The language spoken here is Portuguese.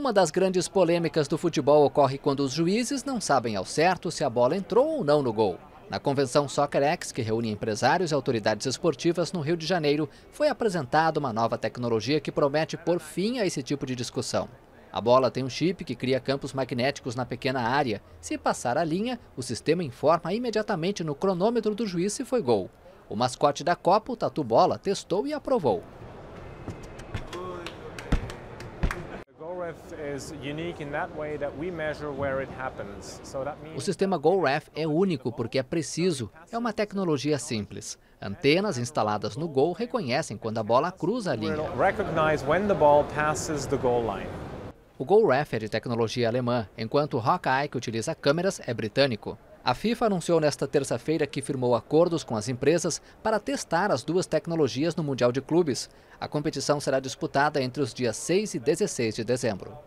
Uma das grandes polêmicas do futebol ocorre quando os juízes não sabem ao certo se a bola entrou ou não no gol. Na convenção SoccerX, que reúne empresários e autoridades esportivas no Rio de Janeiro, foi apresentada uma nova tecnologia que promete pôr fim a esse tipo de discussão. A bola tem um chip que cria campos magnéticos na pequena área. Se passar a linha, o sistema informa imediatamente no cronômetro do juiz se foi gol. O mascote da Copa, o Tatu Bola, testou e aprovou. O sistema GoRef é único porque é preciso. É uma tecnologia simples. Antenas instaladas no gol reconhecem quando a bola cruza a linha. O GoRef é de tecnologia alemã, enquanto o Hawkeye, que utiliza câmeras, é britânico. A FIFA anunciou nesta terça-feira que firmou acordos com as empresas para testar as duas tecnologias no Mundial de Clubes. A competição será disputada entre os dias 6 e 16 de dezembro.